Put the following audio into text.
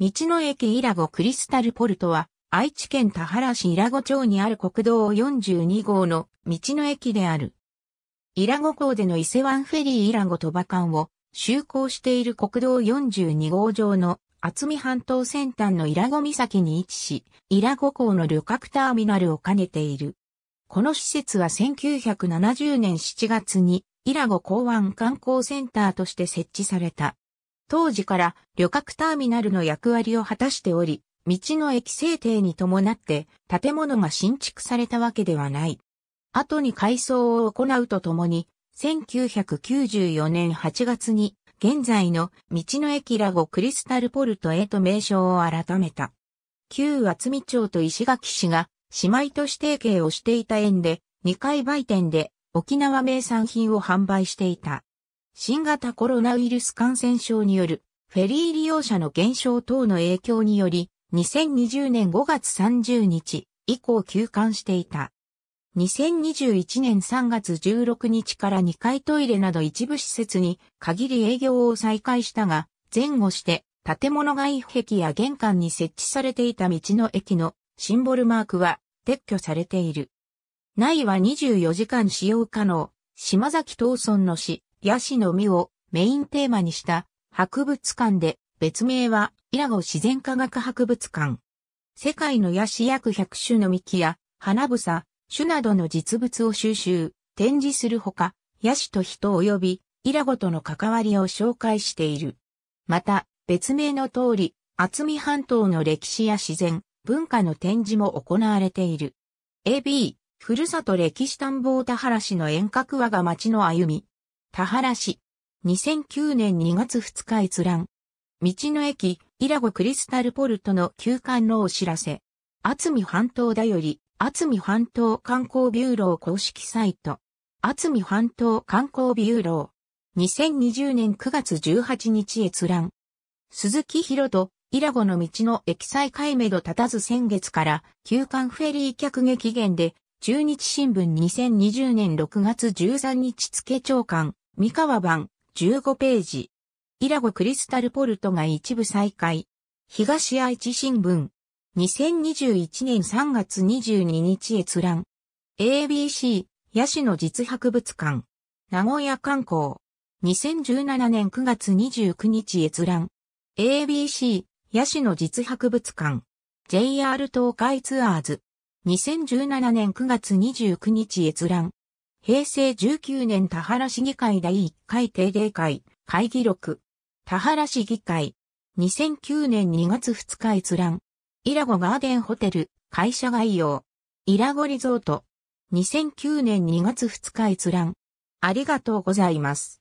道の駅イラゴクリスタルポルトは、愛知県田原市イラゴ町にある国道42号の道の駅である。イラゴ港での伊勢湾フェリーイラゴ。とば館を就航している国道42号上の厚見半島先端のイラゴ岬に位置し、イラゴ港の旅客ターミナルを兼ねている。この施設は1970年7月にイラゴ港湾観光センターとして設置された。当時から旅客ターミナルの役割を果たしており、道の駅制定に伴って建物が新築されたわけではない。後に改装を行うとともに、1994年8月に現在の道の駅ラゴクリスタルポルトへと名称を改めた。旧厚見町と石垣市が姉妹都市提携をしていた縁で2回売店で沖縄名産品を販売していた。新型コロナウイルス感染症によるフェリー利用者の減少等の影響により、2020年5月30日以降休館していた。2021年3月16日から2階トイレなど一部施設に限り営業を再開したが、前後して建物外壁や玄関に設置されていた道の駅のシンボルマークは撤去されている。内は24時間使用可能、島崎東村の市、ヤシの実をメインテーマにした博物館で別名はイラゴ自然科学博物館。世界のヤシ約100種の幹や花房、種などの実物を収集、展示するほか、ヤシと人及びイラゴとの関わりを紹介している。また、別名の通り、厚見半島の歴史や自然、文化の展示も行われている。AB、ふるさと歴史探訪田原市の遠隔和が町の歩み、田原市。2009年2月2日閲覧。道の駅、イラゴクリスタルポルトの休館のお知らせ。厚見半島だより、厚見半島観光ビューロー公式サイト。厚見半島観光ビューロー。2020年9月18日閲覧。鈴木博と、イラゴの道の駅再開目ど立たず先月から休館フェリー客激減で中日新聞2020年6月13日付長官、三河版、15ページ。イラゴクリスタルポルトが一部再開。東愛知新聞。2021年3月22日閲覧。ABC、ヤシの実博物館。名古屋観光。2017年9月29日閲覧。ABC、ヤシの実博物館。JR 東海ツアーズ。2017年9月29日閲覧。平成19年田原市議会第1回定例会、会議録。田原市議会。2009年2月2日閲覧。イラゴガーデンホテル、会社概要。イラゴリゾート。2009年2月2日閲覧。ありがとうございます。